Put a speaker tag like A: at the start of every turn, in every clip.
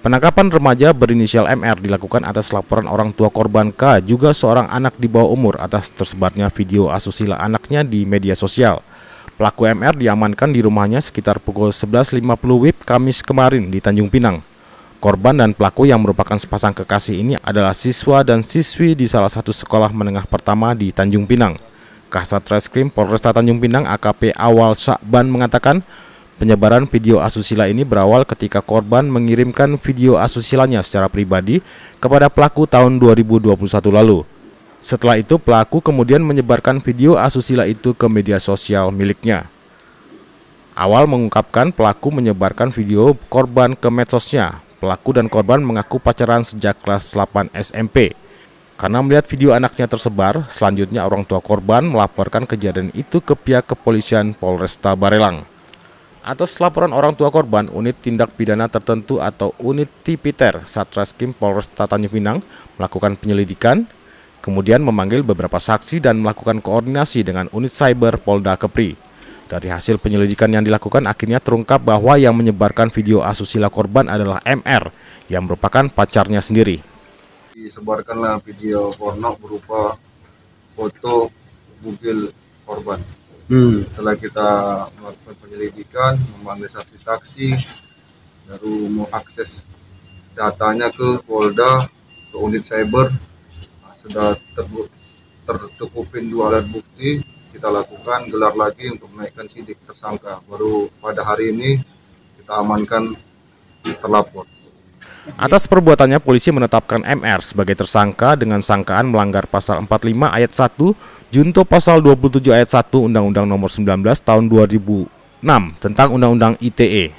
A: Penangkapan remaja berinisial MR dilakukan atas laporan orang tua korban K, juga seorang anak di bawah umur atas tersebarnya video asusila anaknya di media sosial. Pelaku MR diamankan di rumahnya sekitar pukul 11.50 WIB Kamis kemarin di Tanjung Pinang. Korban dan pelaku yang merupakan sepasang kekasih ini adalah siswa dan siswi di salah satu sekolah menengah pertama di Tanjung Pinang. Kasat Reskrim Polresta Tanjung Pinang AKP Awal Sakban mengatakan Penyebaran video asusila ini berawal ketika korban mengirimkan video asusilanya secara pribadi kepada pelaku tahun 2021 lalu. Setelah itu pelaku kemudian menyebarkan video asusila itu ke media sosial miliknya. Awal mengungkapkan pelaku menyebarkan video korban ke medsosnya. Pelaku dan korban mengaku pacaran sejak kelas 8 SMP. Karena melihat video anaknya tersebar, selanjutnya orang tua korban melaporkan kejadian itu ke pihak kepolisian Polresta Barelang. Atas laporan orang tua korban, unit tindak pidana tertentu atau unit Tipiter Satreskrim Polres Tatanyu Pinang melakukan penyelidikan, kemudian memanggil beberapa saksi dan melakukan koordinasi dengan unit cyber Polda Kepri. Dari hasil penyelidikan yang dilakukan, akhirnya terungkap bahwa yang menyebarkan video asusila korban adalah MR, yang merupakan pacarnya
B: sendiri. Disebarkanlah video porno berupa foto mobil korban. Hmm. Setelah kita penyelidikan, memanggil saksi-saksi, baru mau akses datanya ke Polda, ke unit cyber. Nah, sudah tercukupin dua alat bukti, kita lakukan gelar lagi untuk menaikkan sidik tersangka. Baru pada hari ini kita amankan terlapor.
A: Atas perbuatannya, polisi menetapkan MR sebagai tersangka dengan sangkaan melanggar pasal 45 ayat 1, junto pasal 27 ayat 1 Undang-Undang Nomor 19 tahun 2000 6. Tentang Undang-Undang ITE.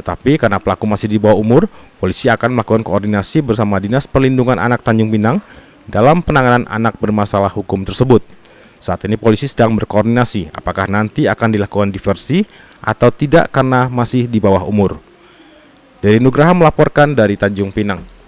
A: Tetapi karena pelaku masih di bawah umur, polisi akan melakukan koordinasi bersama Dinas Perlindungan Anak Tanjung Pinang dalam penanganan anak bermasalah hukum tersebut. Saat ini polisi sedang berkoordinasi apakah nanti akan dilakukan diversi atau tidak karena masih di bawah umur. Dari Nugraha melaporkan dari Tanjung Pinang.